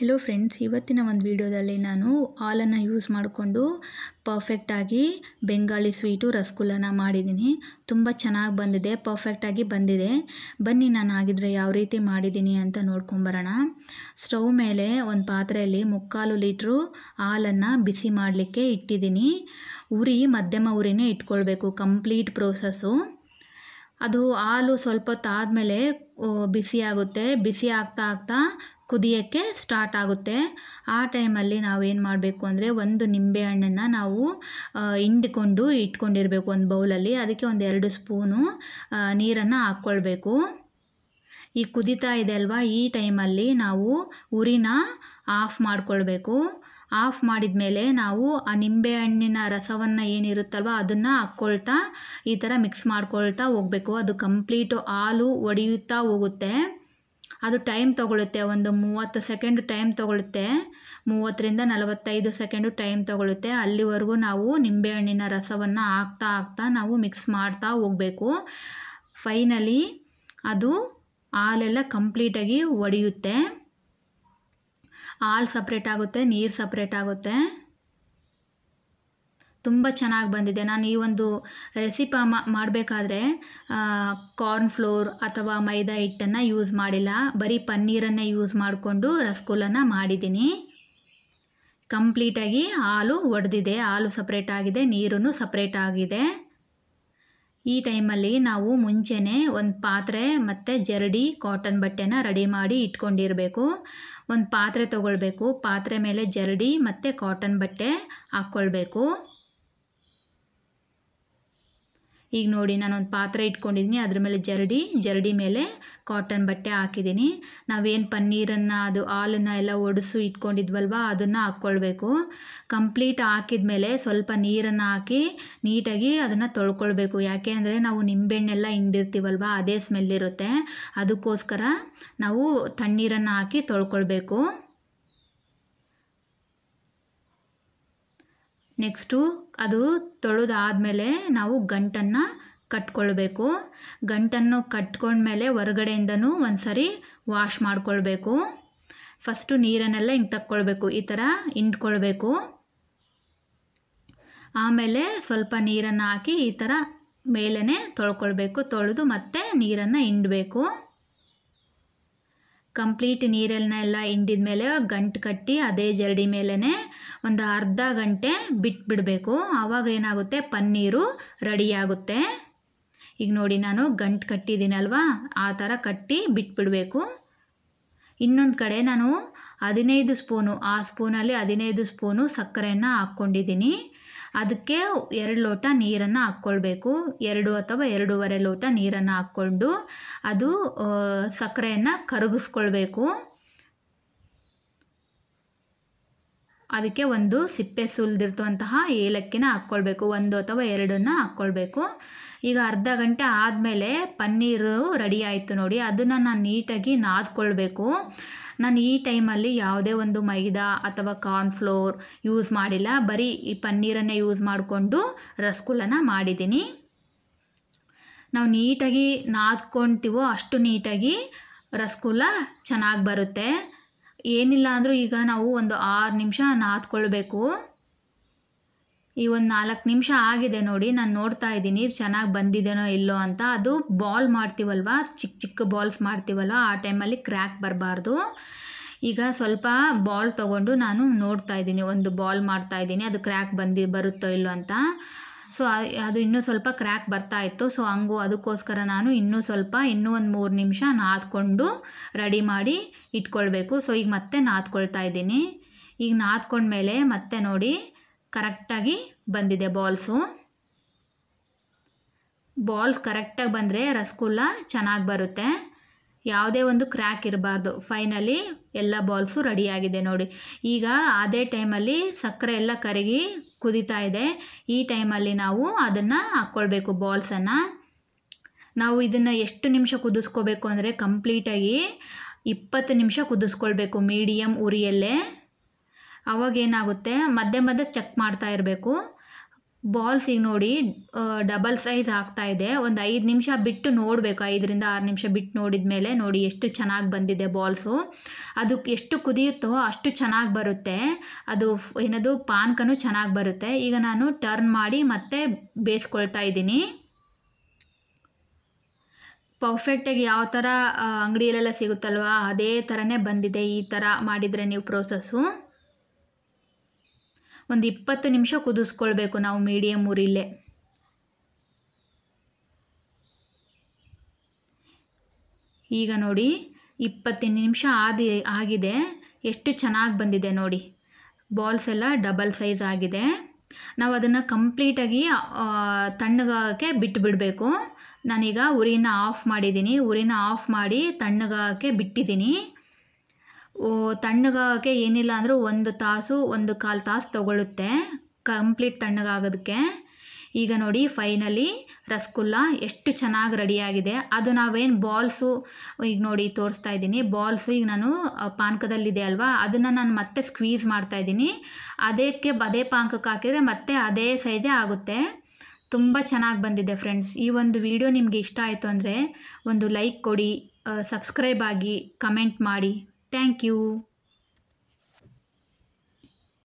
Hello friends ಇವತ್ತಿನ ಒಂದು ವಿಡಿಯೋದಲ್ಲಿ ನಾನು ಹಾಲನ್ನು ಯೂಸ್ ಮಾಡಿಕೊಂಡು ಪರ್ಫೆಕ್ಟಾಗಿ ಬೆಂಗಾಳಿ ಸ್ವೀಟು ರಸಗುಲ್ಲನ ಮಾಡಿದ್ದೀನಿ ತುಂಬ ಚೆನ್ನಾಗಿ ಬಂದಿದೆ ಪರ್ಫೆಕ್ಟಾಗಿ ಬಂದಿದೆ ಬನ್ನಿ ನಾನು ಆಗಿದ್ರೆ ಯಾವ ರೀತಿ ಮಾಡಿದ್ದೀನಿ ಅಂತ ನೋಡ್ಕೊಂಬರೋಣ ಸ್ಟವ್ ಮೇಲೆ ಒಂದು ಪಾತ್ರೆಯಲ್ಲಿ ಮುಕ್ಕಾಲು ಲೀಟ್ರು ಹಾಲನ್ನು ಬಿಸಿ ಮಾಡಲಿಕ್ಕೆ ಇಟ್ಟಿದ್ದೀನಿ ಉರಿ ಮಧ್ಯಮ ಉರಿನೇ ಇಟ್ಕೊಳ್ಬೇಕು ಕಂಪ್ಲೀಟ್ ಪ್ರೋಸೆಸ್ಸು ಅದು ಹಾಲು ಸ್ವಲ್ಪ ತಾದಮೇಲೆ ಬಿಸಿಯಾಗುತ್ತೆ ಬಿಸಿ ಆಗುತ್ತೆ ಬಿಸಿ ಆಗ್ತಾ ಆಗ್ತಾ ಕುದಿಯೋಕ್ಕೆ ಸ್ಟಾರ್ಟ್ ಆಗುತ್ತೆ ಆ ಟೈಮಲ್ಲಿ ಏನು ಮಾಡಬೇಕು ಅಂದರೆ ಒಂದು ನಿಂಬೆ ಹಣ್ಣನ್ನು ನಾವು ಹಿಂಡ್ಕೊಂಡು ಇಟ್ಕೊಂಡಿರಬೇಕು ಒಂದು ಬೌಲಲ್ಲಿ ಅದಕ್ಕೆ ಒಂದು ಎರಡು ಸ್ಪೂನು ನೀರನ್ನು ಹಾಕ್ಕೊಳ್ಬೇಕು ಈ ಕುದೀತಾ ಇದೆ ಅಲ್ವಾ ಈ ಟೈಮಲ್ಲಿ ನಾವು ಉರಿನ ಆಫ್ ಮಾಡ್ಕೊಳ್ಬೇಕು ಆಫ್ ಮಾಡಿದ ಮೇಲೆ ನಾವು ಆ ನಿಂಬೆ ಹಣ್ಣಿನ ರಸವನ್ನು ಏನಿರುತ್ತಲ್ವ ಅದನ್ನು ಹಾಕ್ಕೊಳ್ತಾ ಈ ಥರ ಮಿಕ್ಸ್ ಮಾಡ್ಕೊಳ್ತಾ ಹೋಗಬೇಕು ಅದು ಕಂಪ್ಲೀಟು ಹಾಲು ಒಡೆಯುತ್ತಾ ಹೋಗುತ್ತೆ ಅದು ಟೈಮ್ ತೊಗೊಳುತ್ತೆ ಒಂದು ಮೂವತ್ತು ಸೆಕೆಂಡ್ ಟೈಮ್ ತೊಗೊಳುತ್ತೆ ಮೂವತ್ತರಿಂದ ನಲವತ್ತೈದು ಸೆಕೆಂಡು ಟೈಮ್ ತೊಗೊಳುತ್ತೆ ಅಲ್ಲಿವರೆಗೂ ನಾವು ನಿಂಬೆಹಣ್ಣಿನ ರಸವನ್ನು ಹಾಕ್ತಾ ಹಾಕ್ತಾ ನಾವು ಮಿಕ್ಸ್ ಮಾಡ್ತಾ ಹೋಗಬೇಕು ಫೈನಲಿ ಅದು ಹಾಲೆಲ್ಲ ಕಂಪ್ಲೀಟಾಗಿ ಒಡೆಯುತ್ತೆ ಹಾಲು ಸಪ್ರೇಟ್ ಆಗುತ್ತೆ ನೀರು ಸಪ್ರೇಟ್ ಆಗುತ್ತೆ ತುಂಬ ಚೆನ್ನಾಗಿ ಬಂದಿದೆ ನಾನು ಈ ಒಂದು ರೆಸಿಪ ಮಾಡಬೇಕಾದ್ರೆ ಫ್ಲೋರ್ ಅಥವಾ ಮೈದಾ ಹಿಟ್ಟನ್ನು ಯೂಸ್ ಮಾಡಿಲ್ಲ ಬರೀ ಪನ್ನೀರನ್ನೇ ಯೂಸ್ ಮಾಡಿಕೊಂಡು ರಸಗುಲ್ಲನ ಮಾಡಿದ್ದೀನಿ ಕಂಪ್ಲೀಟಾಗಿ ಹಾಲು ಒಡೆದಿದೆ ಹಾಲು ಸಪ್ರೇಟ್ ಆಗಿದೆ ನೀರು ಸಪ್ರೇಟ್ ಆಗಿದೆ ಈ ಟೈಮಲ್ಲಿ ನಾವು ಮುಂಚೆನೆ ಒಂದು ಪಾತ್ರೆ ಮತ್ತು ಜರಡಿ ಕಾಟನ್ ಬಟ್ಟೆನ ರೆಡಿ ಮಾಡಿ ಇಟ್ಕೊಂಡಿರಬೇಕು ಒಂದು ಪಾತ್ರೆ ತೊಗೊಳ್ಬೇಕು ಪಾತ್ರೆ ಮೇಲೆ ಜರಡಿ ಮತ್ತು ಕಾಟನ್ ಬಟ್ಟೆ ಹಾಕ್ಕೊಳ್ಬೇಕು ಈಗ ನೋಡಿ ನಾನೊಂದು ಪಾತ್ರೆ ಇಟ್ಕೊಂಡಿದ್ದೀನಿ ಅದ್ರ ಮೇಲೆ ಜರಡಿ ಜರಡಿ ಮೇಲೆ ಕಾಟನ್ ಬಟ್ಟೆ ಹಾಕಿದ್ದೀನಿ ನಾವೇನು ಪನ್ನೀರನ್ನು ಅದು ಹಾಲನ್ನು ಎಲ್ಲ ಒಡಿಸು ಇಟ್ಕೊಂಡಿದ್ವಲ್ವ ಅದನ್ನು ಹಾಕ್ಕೊಳ್ಬೇಕು ಕಂಪ್ಲೀಟ್ ಹಾಕಿದ ಮೇಲೆ ಸ್ವಲ್ಪ ನೀರನ್ನು ಹಾಕಿ ನೀಟಾಗಿ ಅದನ್ನು ತೊಳ್ಕೊಳ್ಬೇಕು ಯಾಕೆ ಅಂದರೆ ನಾವು ನಿಂಬೆಹಣ್ಣೆಲ್ಲ ಹಿಂಡಿರ್ತೀವಲ್ವ ಅದೇ ಸ್ಮೆಲ್ ಇರುತ್ತೆ ಅದಕ್ಕೋಸ್ಕರ ನಾವು ತಣ್ಣೀರನ್ನು ಹಾಕಿ ತೊಳ್ಕೊಳ್ಬೇಕು ನೆಕ್ಸ್ಟು ಅದು ತೊಳೆದಾದಮೇಲೆ ನಾವು ಗಂಟನ್ನು ಕಟ್ಕೊಳ್ಬೇಕು ಗಂಟನ್ನು ಕಟ್ಕೊಂಡ್ಮೇಲೆ ಹೊರಗಡೆಯಿಂದನೂ ಒಂದು ಸರಿ ವಾಶ್ ಮಾಡಿಕೊಳ್ಬೇಕು ಫಸ್ಟು ನೀರನ್ನೆಲ್ಲ ಹಿಂಗೆ ತಕ್ಕೊಳ್ಬೇಕು ಈ ಥರ ಹಿಂಡ್ಕೊಳ್ಬೇಕು ಆಮೇಲೆ ಸ್ವಲ್ಪ ನೀರನ್ನು ಹಾಕಿ ಈ ಥರ ಮೇಲೇ ತೊಳ್ಕೊಳ್ಬೇಕು ತೊಳೆದು ಮತ್ತೆ ನೀರನ್ನು ಹಿಂಡಬೇಕು ಕಂಪ್ಲೀಟ್ ಎಲ್ಲ ಹಿಂಡಿದ ಮೇಲೆ ಗಂಟು ಕಟ್ಟಿ ಅದೇ ಜರಡಿ ಮೇಲೇ ಒಂದು ಅರ್ಧ ಗಂಟೆ ಬಿಟ್ಬಿಡಬೇಕು ಆವಾಗ ಏನಾಗುತ್ತೆ ಪನ್ನೀರು ರೆಡಿಯಾಗುತ್ತೆ ಈಗ ನೋಡಿ ನಾನು ಗಂಟು ಕಟ್ಟಿದ್ದೀನಲ್ವ ಆ ಥರ ಕಟ್ಟಿ ಬಿಟ್ಬಿಡಬೇಕು ಇನ್ನೊಂದು ಕಡೆ ನಾನು ಹದಿನೈದು ಸ್ಪೂನು ಆ ಸ್ಪೂನಲ್ಲಿ ಹದಿನೈದು ಸ್ಪೂನು ಸಕ್ಕರೆಯನ್ನು ಹಾಕ್ಕೊಂಡಿದ್ದೀನಿ ಅದಕ್ಕೆ ಎರಡು ಲೋಟ ನೀರನ್ನು ಹಾಕ್ಕೊಳ್ಬೇಕು ಎರಡು ಅಥವಾ ಎರಡೂವರೆ ಲೋಟ ನೀರನ್ನು ಹಾಕ್ಕೊಂಡು ಅದು ಸಕ್ಕರೆಯನ್ನು ಕರಗಿಸ್ಕೊಳ್ಬೇಕು ಅದಕ್ಕೆ ಒಂದು ಸಿಪ್ಪೆ ಸುಲಿದಿರ್ತುವಂತಹ ಏಲಕ್ಕಿನ ಹಾಕ್ಕೊಳ್ಬೇಕು ಒಂದು ಅಥವಾ ಎರಡನ್ನ ಹಾಕ್ಕೊಳ್ಬೇಕು ಈಗ ಅರ್ಧ ಗಂಟೆ ಆದಮೇಲೆ ಪನ್ನೀರು ರೆಡಿ ಆಯಿತು ನೋಡಿ ಅದನ್ನು ನಾನು ನೀಟಾಗಿ ನಾದ್ಕೊಳ್ಬೇಕು ನಾನು ಈ ಟೈಮಲ್ಲಿ ಯಾವುದೇ ಒಂದು ಮೈದಾ ಅಥವಾ ಕಾರ್ನ್ಫ್ಲೋರ್ ಯೂಸ್ ಮಾಡಿಲ್ಲ ಬರೀ ಈ ಪನ್ನೀರನ್ನೇ ಯೂಸ್ ಮಾಡಿಕೊಂಡು ರಸಗುಲ್ಲನ ಮಾಡಿದ್ದೀನಿ ನಾವು ನೀಟಾಗಿ ನಾದ್ಕೊತೀವೋ ಅಷ್ಟು ನೀಟಾಗಿ ರಸಗುಲ್ಲ ಚೆನ್ನಾಗಿ ಬರುತ್ತೆ ಏನಿಲ್ಲ ಅಂದರೂ ಈಗ ನಾವು ಒಂದು ಆರು ನಿಮಿಷ ನಾದ್ಕೊಳ್ಬೇಕು ಈ ಒಂದು ನಾಲ್ಕು ನಿಮಿಷ ಆಗಿದೆ ನೋಡಿ ನಾನು ನೋಡ್ತಾ ಇದ್ದೀನಿ ಚೆನ್ನಾಗಿ ಬಂದಿದೆನೋ ಇಲ್ಲೋ ಅಂತ ಅದು ಬಾಲ್ ಮಾಡ್ತೀವಲ್ವ ಚಿಕ್ಕ ಚಿಕ್ಕ ಬಾಲ್ಸ್ ಮಾಡ್ತೀವಲ್ವ ಆ ಟೈಮಲ್ಲಿ ಕ್ರ್ಯಾಕ್ ಬರಬಾರ್ದು ಈಗ ಸ್ವಲ್ಪ ಬಾಲ್ ತೊಗೊಂಡು ನಾನು ನೋಡ್ತಾ ಇದ್ದೀನಿ ಒಂದು ಬಾಲ್ ಮಾಡ್ತಾ ಇದ್ದೀನಿ ಅದು ಕ್ರ್ಯಾಕ್ ಬಂದು ಬರುತ್ತೋ ಇಲ್ಲೋ ಅಂತ ಸೊ ಅದು ಇನ್ನೂ ಸ್ವಲ್ಪ ಕ್ರ್ಯಾಕ್ ಬರ್ತಾ ಇತ್ತು ಸೊ ಹಂಗು ಅದಕ್ಕೋಸ್ಕರ ನಾನು ಇನ್ನೂ ಸ್ವಲ್ಪ ಇನ್ನೂ ಒಂದು ಮೂರು ನಿಮಿಷ ನಾದ್ಕೊಂಡು ರೆಡಿ ಮಾಡಿ ಇಟ್ಕೊಳ್ಬೇಕು ಸೊ ಈಗ ಮತ್ತೆ ನಾದ್ಕೊಳ್ತಾ ಇದ್ದೀನಿ ಈಗ ನಾದ್ಕೊಂಡ್ಮೇಲೆ ಮತ್ತೆ ನೋಡಿ ಕರೆಕ್ಟಾಗಿ ಬಂದಿದೆ ಬಾಲ್ಸು ಬಾಲ್ಸ್ ಕರೆಕ್ಟಾಗಿ ಬಂದರೆ ರಸಗುಲ್ಲ ಚೆನ್ನಾಗಿ ಬರುತ್ತೆ ಯಾವುದೇ ಒಂದು ಕ್ರ್ಯಾಕ್ ಇರಬಾರ್ದು ಫೈನಲಿ ಎಲ್ಲ ಬಾಲ್ಸು ರೆಡಿಯಾಗಿದೆ ನೋಡಿ ಈಗ ಅದೇ ಟೈಮಲ್ಲಿ ಸಕ್ಕರೆ ಎಲ್ಲ ಕರಗಿ ಕುದಿತಾ ಇದೆ ಈ ಟೈಮಲ್ಲಿ ನಾವು ಅದನ್ನು ಹಾಕ್ಕೊಳ್ಬೇಕು ಬಾಲ್ಸನ್ನು ನಾವು ಇದನ್ನು ಎಷ್ಟು ನಿಮಿಷ ಕುದಿಸ್ಕೋಬೇಕು ಅಂದರೆ ಕಂಪ್ಲೀಟಾಗಿ ಇಪ್ಪತ್ತು ನಿಮಿಷ ಕುದಿಸ್ಕೊಳ್ಬೇಕು ಮೀಡಿಯಮ್ ಉರಿಯಲ್ಲೇ ಅವಾಗ ಏನಾಗುತ್ತೆ ಮಧ್ಯೆ ಮಧ್ಯೆ ಚೆಕ್ ಮಾಡ್ತಾ ಇರಬೇಕು ಬಾಲ್ಸ್ ಈಗ ನೋಡಿ ಡಬಲ್ ಸೈಜ್ ಆಗ್ತಾ ಇದೆ ಒಂದು ಐದು ನಿಮಿಷ ಬಿಟ್ಟು ನೋಡಬೇಕು ಐದರಿಂದ ಆರು ನಿಮಿಷ ಬಿಟ್ಟು ನೋಡಿದ ಮೇಲೆ ನೋಡಿ ಎಷ್ಟು ಚೆನ್ನಾಗಿ ಬಂದಿದೆ ಬಾಲ್ಸು ಅದು ಎಷ್ಟು ಕುದಿಯುತ್ತೋ ಅಷ್ಟು ಚೆನ್ನಾಗಿ ಬರುತ್ತೆ ಅದು ಏನದು ಪಾನ್ಕನೂ ಚೆನ್ನಾಗಿ ಬರುತ್ತೆ ಈಗ ನಾನು ಟರ್ನ್ ಮಾಡಿ ಮತ್ತೆ ಬೇಯಿಸ್ಕೊಳ್ತಾ ಇದ್ದೀನಿ ಪರ್ಫೆಕ್ಟಾಗಿ ಯಾವ ಥರ ಅಂಗಡಿಯಲ್ಲೆಲ್ಲ ಸಿಗುತ್ತಲ್ವ ಅದೇ ಥರನೇ ಬಂದಿದೆ ಈ ಥರ ಮಾಡಿದರೆ ನೀವು ಪ್ರೋಸೆಸ್ಸು ಒಂದು ಇಪ್ಪತ್ತು ನಿಮಿಷ ಕುದಿಸ್ಕೊಳ್ಬೇಕು ನಾವು ಮೀಡಿಯಮ್ ಉರಿಲ್ಲೇ ಈಗ ನೋಡಿ ಇಪ್ಪತ್ತು ನಿಮಿಷ ಆದಿ ಆಗಿದೆ ಎಷ್ಟು ಚೆನ್ನಾಗಿ ಬಂದಿದೆ ನೋಡಿ ಬಾಲ್ಸ್ ಎಲ್ಲ ಡಬಲ್ ಸೈಜ್ ಆಗಿದೆ ನಾವು ಅದನ್ನು ಕಂಪ್ಲೀಟಾಗಿ ತಣ್ಣಗಾಗಕ್ಕೆ ಬಿಟ್ಟು ಬಿಡಬೇಕು ನಾನೀಗ ಉರಿನ ಆಫ್ ಮಾಡಿದ್ದೀನಿ ಉರಿನ ಆಫ್ ಮಾಡಿ ತಣ್ಣಗಾಗಕ್ಕೆ ಬಿಟ್ಟಿದ್ದೀನಿ ತಣ್ಣಗಾಗೋಕ್ಕೆ ಏನಿಲ್ಲ ಅಂದರೂ ಒಂದು ತಾಸು ಒಂದು ಕಾಲು ತಾಸು ತಗೊಳ್ಳುತ್ತೆ ಕಂಪ್ಲೀಟ್ ತಣ್ಣಗಾಗೋದಕ್ಕೆ ಈಗ ನೋಡಿ ಫೈನಲಿ ರಸಗುಲ್ಲ ಎಷ್ಟು ಚೆನ್ನಾಗಿ ರೆಡಿಯಾಗಿದೆ ಅದು ನಾವೇನು ಬಾಲ್ಸು ಈಗ ನೋಡಿ ತೋರಿಸ್ತಾ ಇದ್ದೀನಿ ಬಾಲ್ಸು ಈಗ ನಾನು ಪಾನಕದಲ್ಲಿದೆ ಅಲ್ವಾ ಅದನ್ನು ನಾನು ಮತ್ತೆ ಸ್ಕ್ವೀಸ್ ಮಾಡ್ತಾಯಿದ್ದೀನಿ ಅದಕ್ಕೆ ಅದೇ ಪಾಂಕಕ್ಕೆ ಹಾಕಿದರೆ ಮತ್ತೆ ಅದೇ ಸೈಜೇ ಆಗುತ್ತೆ ತುಂಬ ಚೆನ್ನಾಗಿ ಬಂದಿದೆ ಫ್ರೆಂಡ್ಸ್ ಈ ಒಂದು ವಿಡಿಯೋ ನಿಮಗೆ ಇಷ್ಟ ಆಯಿತು ಅಂದರೆ ಒಂದು ಲೈಕ್ ಕೊಡಿ ಸಬ್ಸ್ಕ್ರೈಬ್ ಆಗಿ ಕಮೆಂಟ್ ಮಾಡಿ Thank you.